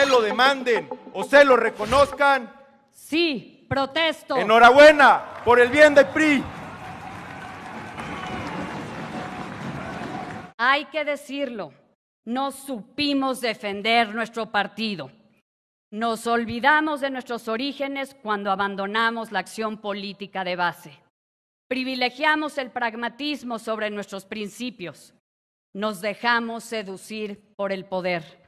se lo demanden o se lo reconozcan. Sí, protesto. Enhorabuena por el bien de PRI. Hay que decirlo, no supimos defender nuestro partido. Nos olvidamos de nuestros orígenes cuando abandonamos la acción política de base. Privilegiamos el pragmatismo sobre nuestros principios. Nos dejamos seducir por el poder.